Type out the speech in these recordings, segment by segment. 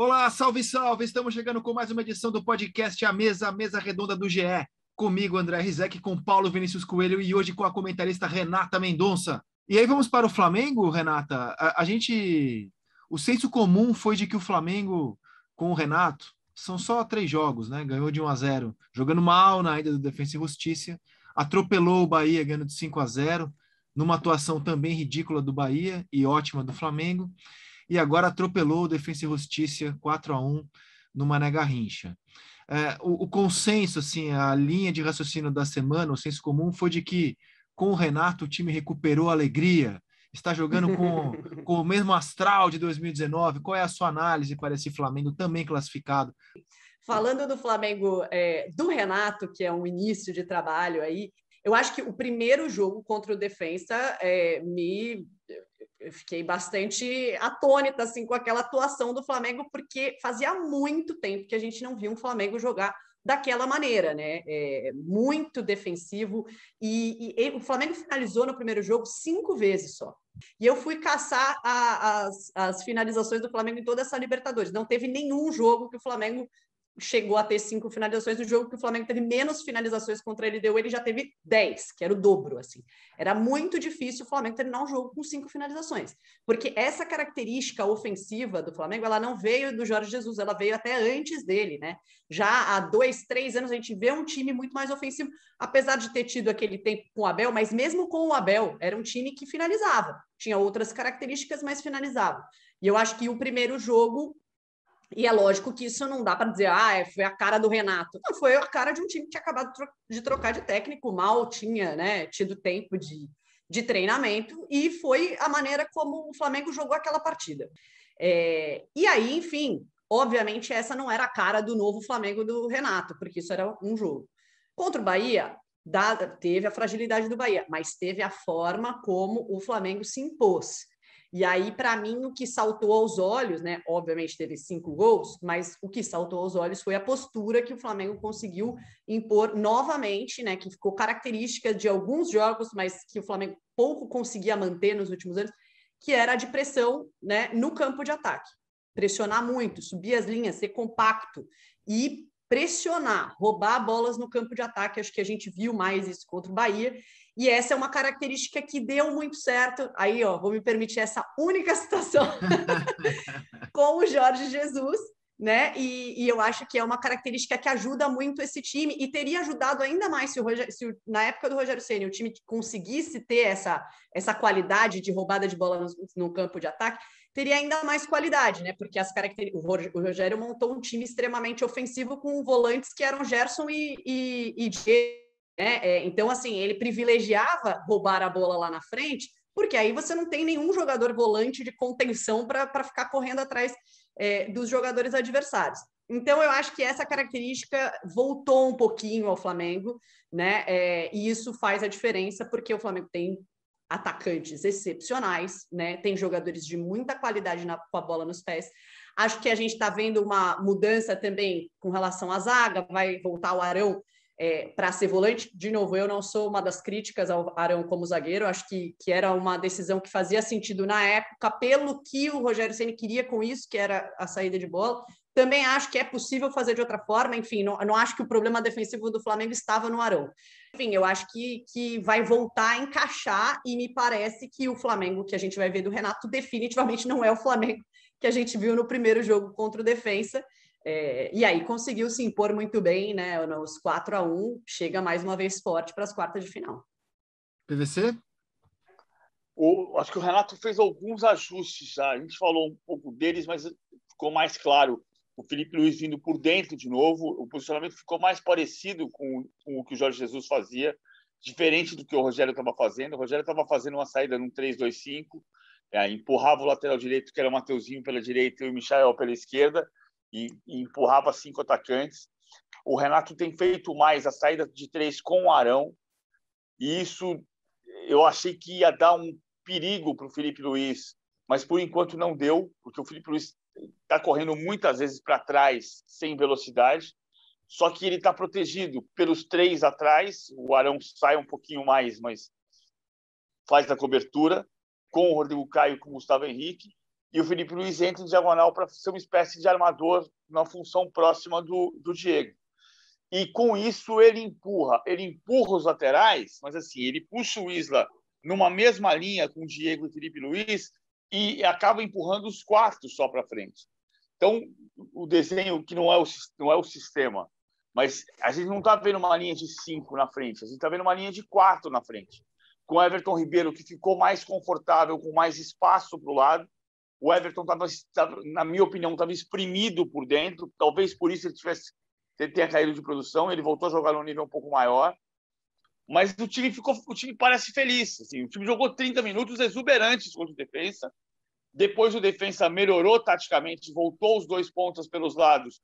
Olá, salve, salve! Estamos chegando com mais uma edição do podcast A Mesa, a Mesa Redonda do GE. Comigo, André Rizek, com Paulo Vinícius Coelho e hoje com a comentarista Renata Mendonça. E aí vamos para o Flamengo, Renata? A, a gente. O senso comum foi de que o Flamengo, com o Renato, são só três jogos, né? Ganhou de 1 a 0 jogando mal na ida do Defensa e Justiça, atropelou o Bahia ganhando de 5 a 0 numa atuação também ridícula do Bahia e ótima do Flamengo e agora atropelou o Defensa e Justiça 4 a 1 no Mané Garrincha. É, o, o, consenso, assim, a linha de raciocínio da semana, o senso comum, foi de que com o Renato o time recuperou a alegria, está jogando com, com o mesmo astral de 2019. Qual é a sua análise para esse Flamengo também classificado? Falando do Flamengo é, do Renato, que é um início de trabalho aí, eu acho que o primeiro jogo contra o Defensa é, me eu fiquei bastante atônita assim com aquela atuação do Flamengo porque fazia muito tempo que a gente não via um Flamengo jogar daquela maneira, né? É, muito defensivo e, e, e, o Flamengo finalizou no primeiro jogo cinco vezes só. E eu fui caçar a, as, as finalizações do Flamengo em toda essa Libertadores. Não teve nenhum jogo que o Flamengo chegou a ter cinco finalizações. No jogo que o Flamengo teve menos finalizações contra ele, deu ele já teve dez, que era o dobro, assim. Era muito difícil o Flamengo terminar um jogo com cinco finalizações, porque essa característica ofensiva do Flamengo, ela não veio do Jorge Jesus, ela veio até antes dele, né? Já há dois, três anos a gente vê um time muito mais ofensivo, apesar de ter tido aquele tempo com o Abel, mas mesmo com o Abel, era um time que finalizava. Tinha outras características, mas finalizava. E eu acho que o primeiro jogo e é lógico que isso não dá para dizer, ah, é, foi a cara do Renato. Não, foi a cara de um time que tinha acabado de trocar de técnico, mal tinha né, tido tempo de, de treinamento, e foi a maneira como o Flamengo jogou aquela partida. É, e aí, enfim, obviamente essa não era a cara do novo Flamengo do Renato, porque isso era um jogo. Contra o Bahia, da, teve a fragilidade do Bahia, mas teve a forma como o Flamengo se impôs. E aí, para mim, o que saltou aos olhos, né? Obviamente teve cinco gols, mas o que saltou aos olhos foi a postura que o Flamengo conseguiu impor novamente, né? Que ficou característica de alguns jogos, mas que o Flamengo pouco conseguia manter nos últimos anos, que era a de pressão, né? No campo de ataque, pressionar muito, subir as linhas, ser compacto e pressionar, roubar bolas no campo de ataque. Acho que a gente viu mais isso contra o Bahia. E essa é uma característica que deu muito certo. Aí, ó, vou me permitir essa única situação com o Jorge Jesus, né? E, e, eu acho que é uma característica que ajuda muito esse time e teria ajudado ainda mais se, o se o, na época do Rogério Ceni o time que conseguisse ter essa, essa qualidade de roubada de bola no, no campo de ataque teria ainda mais qualidade, né? Porque as características, o Rogério montou um time extremamente ofensivo com volantes que eram Gerson e, e, e Diego é, é, então, assim, ele privilegiava roubar a bola lá na frente, porque aí você não tem nenhum jogador volante de contenção para ficar correndo atrás é, dos jogadores adversários. Então, eu acho que essa característica voltou um pouquinho ao Flamengo, né? É, e isso faz a diferença, porque o Flamengo tem atacantes excepcionais, né? Tem jogadores de muita qualidade na, com a bola nos pés. Acho que a gente está vendo uma mudança também com relação à zaga, vai voltar o Arão é, para ser volante. De novo, eu não sou uma das críticas ao Arão como zagueiro, acho que, que era uma decisão que fazia sentido na época, pelo que o Rogério Ceni queria com isso, que era a saída de bola. Também acho que é possível fazer de outra forma, enfim, não, não acho que o problema defensivo do Flamengo estava no Arão. Enfim, eu acho que, que vai voltar a encaixar e me parece que o Flamengo que a gente vai ver do Renato definitivamente não é o Flamengo que a gente viu no primeiro jogo contra o Defensa. É, e aí conseguiu se impor muito bem, né? Nos 4 a 1 chega mais uma vez forte para as quartas de final. PVC? O, acho que o Renato fez alguns ajustes já. A gente falou um pouco deles, mas ficou mais claro. O Felipe Luiz vindo por dentro de novo, o posicionamento ficou mais parecido com, com o que o Jorge Jesus fazia, diferente do que o Rogério estava fazendo. O Rogério estava fazendo uma saída num 3-2-5, é, empurrava o lateral direito, que era o Mateuzinho pela direita e o Michael pela esquerda, e, e empurrava cinco atacantes. O Renato tem feito mais a saída de três com o Arão, e isso eu achei que ia dar um perigo para o Felipe Luiz, mas por enquanto não deu, porque o Felipe Luiz está correndo muitas vezes para trás sem velocidade, só que ele está protegido pelos três atrás, o Arão sai um pouquinho mais, mas faz a cobertura, com o Rodrigo Caio e com o Gustavo Henrique, e o Felipe Luiz entra em diagonal para ser uma espécie de armador na função próxima do, do Diego. E com isso ele empurra, ele empurra os laterais, mas assim, ele puxa o Isla numa mesma linha com o Diego e o Felipe Luiz e acaba empurrando os quatro só para frente. Então, o desenho que não é o, não é o sistema, mas a gente não está vendo uma linha de cinco na frente, a gente está vendo uma linha de quatro na frente. Com Everton Ribeiro, que ficou mais confortável, com mais espaço para o lado, o Everton estava, na minha opinião, estava exprimido por dentro. Talvez por isso ele tivesse ele tenha caído de produção. Ele voltou a jogar num nível um pouco maior. Mas o time ficou, o time parece feliz. Assim, o time jogou 30 minutos exuberantes contra o defensa. Depois o defensa melhorou taticamente, voltou os dois pontos pelos lados,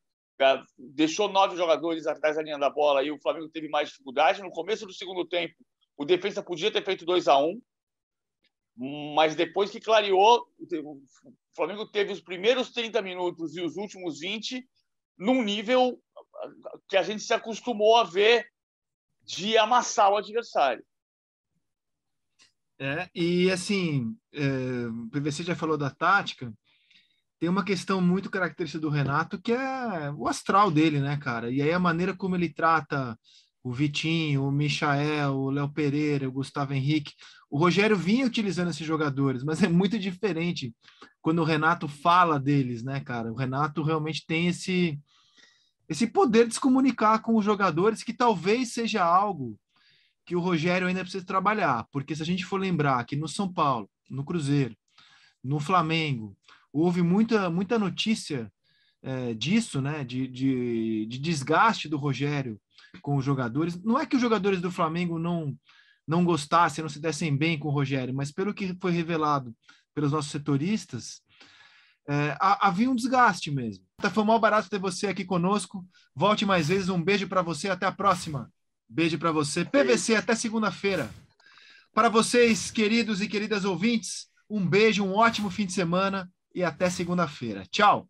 deixou nove jogadores atrás da linha da bola e o Flamengo teve mais dificuldade. No começo do segundo tempo, o defensa podia ter feito 2 a 1 um, mas depois que clareou, o Flamengo teve os primeiros 30 minutos e os últimos 20 num nível que a gente se acostumou a ver de amassar o adversário. É, e assim, é, o PVC já falou da tática, tem uma questão muito característica do Renato que é o astral dele, né, cara? E aí a maneira como ele trata o Vitinho, o Michael, o Léo Pereira, o Gustavo Henrique. O Rogério vinha utilizando esses jogadores, mas é muito diferente quando o Renato fala deles, né, cara? O Renato realmente tem esse esse poder de se comunicar com os jogadores, que talvez seja algo que o Rogério ainda precisa trabalhar, porque se a gente for lembrar que no São Paulo, no Cruzeiro, no Flamengo, houve muita muita notícia é, disso, né, de, de, de, desgaste do Rogério com os jogadores. Não é que os jogadores do Flamengo não, não gostassem, não se dessem bem com o Rogério, mas pelo que foi revelado pelos nossos setoristas, é, havia um desgaste mesmo. Tá, foi mal barato ter você aqui conosco. Volte mais vezes. Um beijo para você. Até a próxima. Beijo para você. PVC, até segunda-feira. Para vocês, queridos e queridas ouvintes, um beijo, um ótimo fim de semana e até segunda-feira. Tchau.